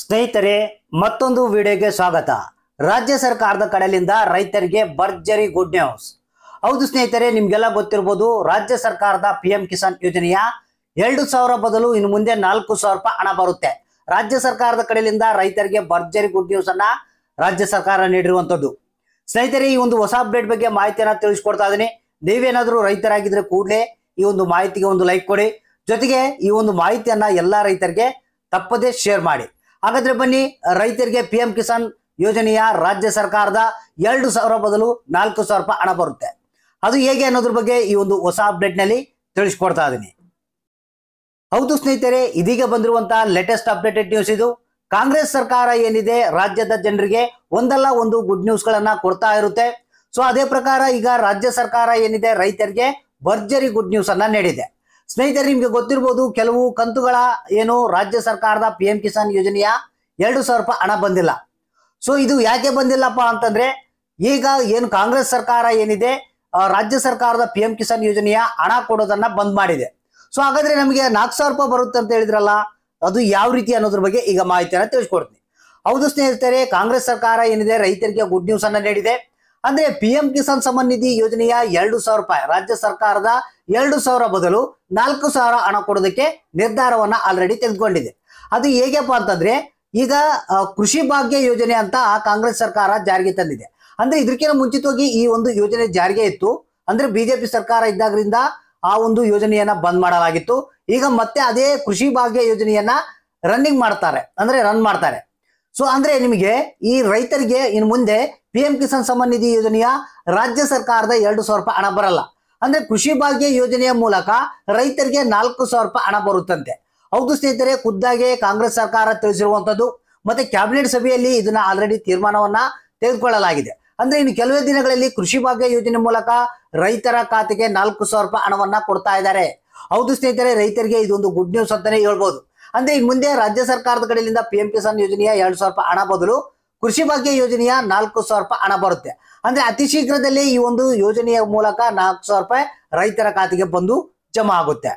ಸ್ನೇಹಿತರೆ ಮತ್ತೊಂದು ವಿಡಿಯೋಗೆ ಸ್ವಾಗತ ರಾಜ್ಯ ಸರ್ಕಾರದ ಕಡೆಯಿಂದ ರೈತರಿಗೆ ಭರ್ಜರಿ ಗುಡ್ ನ್ಯೂಸ್ ಹೌದು ಸ್ನೇಹಿತರೆ ನಿಮ್ಗೆಲ್ಲ ಗೊತ್ತಿರ್ಬೋದು ರಾಜ್ಯ ಸರ್ಕಾರದ ಪಿ ಎಂ ಕಿಸಾನ್ ಯೋಜನೆಯ ಎರಡು ಸಾವಿರ ಬದಲು ಇನ್ನು ಮುಂದೆ ನಾಲ್ಕು ಸಾವಿರ ರೂಪಾಯಿ ಹಣ ಬರುತ್ತೆ ರಾಜ್ಯ ಸರ್ಕಾರದ ಕಡೆಯಿಂದ ರೈತರಿಗೆ ಭರ್ಜರಿ ಗುಡ್ ನ್ಯೂಸ್ ಅನ್ನ ರಾಜ್ಯ ಸರ್ಕಾರ ನೀಡಿರುವಂತದ್ದು ಸ್ನೇಹಿತರೆ ಈ ಒಂದು ಹೊಸ ಅಪ್ಡೇಟ್ ಬಗ್ಗೆ ಮಾಹಿತಿಯನ್ನ ತಿಳಿಸ್ಕೊಡ್ತಾ ಇದೀನಿ ನೀವೇನಾದ್ರೂ ರೈತರಾಗಿದ್ರೆ ಕೂಡಲೇ ಈ ಒಂದು ಮಾಹಿತಿಗೆ ಒಂದು ಲೈಕ್ ಕೊಡಿ ಜೊತೆಗೆ ಈ ಒಂದು ಮಾಹಿತಿಯನ್ನ ಎಲ್ಲಾ ರೈತರಿಗೆ ತಪ್ಪದೇ ಶೇರ್ ಮಾಡಿ ಹಾಗಾದ್ರೆ ಬನ್ನಿ ರೈತರಿಗೆ ಪಿ ಎಂ ಕಿಸಾನ್ ಯೋಜನೆಯ ರಾಜ್ಯ ಸರ್ಕಾರದ ಎರಡು ಸಾವಿರ ಬದಲು ನಾಲ್ಕು ಸಾವಿರ ರೂಪಾಯಿ ಹಣ ಬರುತ್ತೆ ಅದು ಹೇಗೆ ಅನ್ನೋದ್ರ ಬಗ್ಗೆ ಈ ಒಂದು ಹೊಸ ಅಪ್ಡೇಟ್ ನಲ್ಲಿ ತಿಳಿಸ್ಕೊಡ್ತಾ ಇದ್ದೀನಿ ಹೌದು ಸ್ನೇಹಿತರೆ ಇದೀಗ ಬಂದಿರುವಂತಹ ಲೇಟೆಸ್ಟ್ ಅಪ್ಡೇಟೆಡ್ ನ್ಯೂಸ್ ಇದು ಕಾಂಗ್ರೆಸ್ ಸರ್ಕಾರ ಏನಿದೆ ರಾಜ್ಯದ ಜನರಿಗೆ ಒಂದಲ್ಲ ಒಂದು ಗುಡ್ ನ್ಯೂಸ್ ಗಳನ್ನ ಕೊಡ್ತಾ ಇರುತ್ತೆ ಸೊ ಅದೇ ಪ್ರಕಾರ ಈಗ ರಾಜ್ಯ ಸರ್ಕಾರ ಏನಿದೆ ರೈತರಿಗೆ ಭರ್ಜರಿ ಗುಡ್ ನ್ಯೂಸ್ ಅನ್ನ ನೀಡಿದೆ ಸ್ನೇಹಿತರೆ ನಿಮ್ಗೆ ಗೊತ್ತಿರ್ಬೋದು ಕೆಲವು ಕಂತುಗಳ ಏನು ರಾಜ್ಯ ಸರ್ಕಾರದ ಪಿ ಎಂ ಕಿಸಾನ್ ಯೋಜನೆಯ ಎರಡು ಸಾವಿರ ರೂಪಾಯಿ ಹಣ ಬಂದಿಲ್ಲ ಸೊ ಇದು ಯಾಕೆ ಬಂದಿಲ್ಲಪ್ಪ ಅಂತಂದ್ರೆ ಈಗ ಏನು ಕಾಂಗ್ರೆಸ್ ಸರ್ಕಾರ ಏನಿದೆ ರಾಜ್ಯ ಸರ್ಕಾರದ ಪಿ ಎಂ ಕಿಸಾನ್ ಯೋಜನೆಯ ಹಣ ಕೊಡೋದನ್ನ ಬಂದ್ ಮಾಡಿದೆ ಸೊ ಹಾಗಾದ್ರೆ ನಮಗೆ ನಾಲ್ಕು ಸಾವಿರ ರೂಪಾಯಿ ಬರುತ್ತೆ ಅಂತ ಹೇಳಿದ್ರಲ್ಲ ಅದು ಯಾವ ರೀತಿ ಅನ್ನೋದ್ರ ಬಗ್ಗೆ ಈಗ ಮಾಹಿತಿಯನ್ನ ತಿಳಿಸ್ಕೊಡ್ತೀನಿ ಹೌದು ಸ್ನೇಹಿತರೆ ಕಾಂಗ್ರೆಸ್ ಸರ್ಕಾರ ಏನಿದೆ ರೈತರಿಗೆ ಗುಡ್ ನ್ಯೂಸ್ ಅನ್ನ ನೀಡಿದೆ ಅಂದ್ರೆ ಪಿ ಎಂ ಕಿಸಾನ್ ಸಮ್ಮಾನ್ ನಿಧಿ ಯೋಜನೆಯ ಎರಡು ಸಾವಿರ ರೂಪಾಯಿ ರಾಜ್ಯ ಸರ್ಕಾರದ ಎರಡು ಸಾವಿರ ಬದಲು ನಾಲ್ಕು ಸಾವಿರ ಹಣ ಕೊಡೋದಕ್ಕೆ ನಿರ್ಧಾರವನ್ನ ಆಲ್ರೆಡಿ ತೆಗೆದುಕೊಂಡಿದೆ ಅದು ಹೇಗಪ್ಪ ಅಂತಂದ್ರೆ ಈಗ ಕೃಷಿ ಭಾಗ್ಯ ಯೋಜನೆ ಅಂತ ಕಾಂಗ್ರೆಸ್ ಸರ್ಕಾರ ಜಾರಿಗೆ ತಂದಿದೆ ಅಂದ್ರೆ ಇದಕ್ಕಿಂತ ಮುಂಚಿತವಾಗಿ ಈ ಒಂದು ಯೋಜನೆ ಜಾರಿಗೆ ಇತ್ತು ಅಂದ್ರೆ ಬಿಜೆಪಿ ಸರ್ಕಾರ ಇದ್ದಾಗ್ರಿಂದ ಆ ಒಂದು ಯೋಜನೆಯನ್ನ ಬಂದ್ ಮಾಡಲಾಗಿತ್ತು ಈಗ ಮತ್ತೆ ಅದೇ ಕೃಷಿ ಭಾಗ್ಯ ಯೋಜನೆಯನ್ನ ರನ್ನಿಂಗ್ ಮಾಡ್ತಾರೆ ಅಂದ್ರೆ ರನ್ ಮಾಡ್ತಾರೆ ಸೊ ಅಂದ್ರೆ ನಿಮಗೆ ಈ ರೈತರಿಗೆ ಇನ್ ಮುಂದೆ ಪಿ ಎಂ ಕಿಸಾನ್ ಸಮ್ಮಾನ್ ನಿಧಿ ಯೋಜನೆಯ ರಾಜ್ಯ ಸರ್ಕಾರದ ಎರಡು ಸಾವಿರ ರೂಪಾಯಿ ಹಣ ಬರಲ್ಲ ಅಂದ್ರೆ ಕೃಷಿ ಭಾಗ್ಯ ಯೋಜನೆಯ ಮೂಲಕ ರೈತರಿಗೆ ನಾಲ್ಕು ಸಾವಿರ ರೂಪಾಯಿ ಹಣ ಬರುತ್ತಂತೆ ಹೌದು ಸ್ನೇಹಿತರೆ ಖುದ್ದಾಗೆ ಕಾಂಗ್ರೆಸ್ ಸರ್ಕಾರ ತಿಳಿಸಿರುವಂತದ್ದು ಮತ್ತೆ ಕ್ಯಾಬಿನೆಟ್ ಸಭೆಯಲ್ಲಿ ಇದನ್ನ ಆಲ್ರೆಡಿ ತೀರ್ಮಾನವನ್ನ ತೆಗೆದುಕೊಳ್ಳಲಾಗಿದೆ ಅಂದ್ರೆ ಇನ್ನು ಕೆಲವೇ ದಿನಗಳಲ್ಲಿ ಕೃಷಿ ಭಾಗ್ಯ ಯೋಜನೆ ಮೂಲಕ ರೈತರ ಖಾತೆಗೆ ನಾಲ್ಕು ಸಾವಿರ ರೂಪಾಯಿ ಹಣವನ್ನ ಕೊಡ್ತಾ ಇದ್ದಾರೆ ಹೌದು ಸ್ನೇಹಿತರೆ ರೈತರಿಗೆ ಇದೊಂದು ಗುಡ್ ನ್ಯೂಸ್ ಅಂತಾನೆ ಹೇಳ್ಬೋದು ಅಂದ್ರೆ ಇನ್ ಮುಂದೆ ರಾಜ್ಯ ಸರ್ಕಾರದ ಕಡೆಯಿಂದ ಪಿ ಎಂ ಕಿಸಾನ್ ಯೋಜನೆಯ ಎರಡು ಸಾವಿರ ರೂಪಾಯಿ ಹಣ ಬದಲು ಕೃಷಿ ಭಾಗ್ಯ ಯೋಜನೆಯ ನಾಲ್ಕು ಸಾವಿರ ರೂಪಾಯಿ ಹಣ ಬರುತ್ತೆ ಅಂದ್ರೆ ಅತಿ ಶೀಘ್ರದಲ್ಲಿ ಈ ಒಂದು ಯೋಜನೆಯ ಮೂಲಕ ನಾಲ್ಕು ಸಾವಿರ ರೂಪಾಯಿ ರೈತರ ಖಾತೆಗೆ ಬಂದು ಜಮಾ ಆಗುತ್ತೆ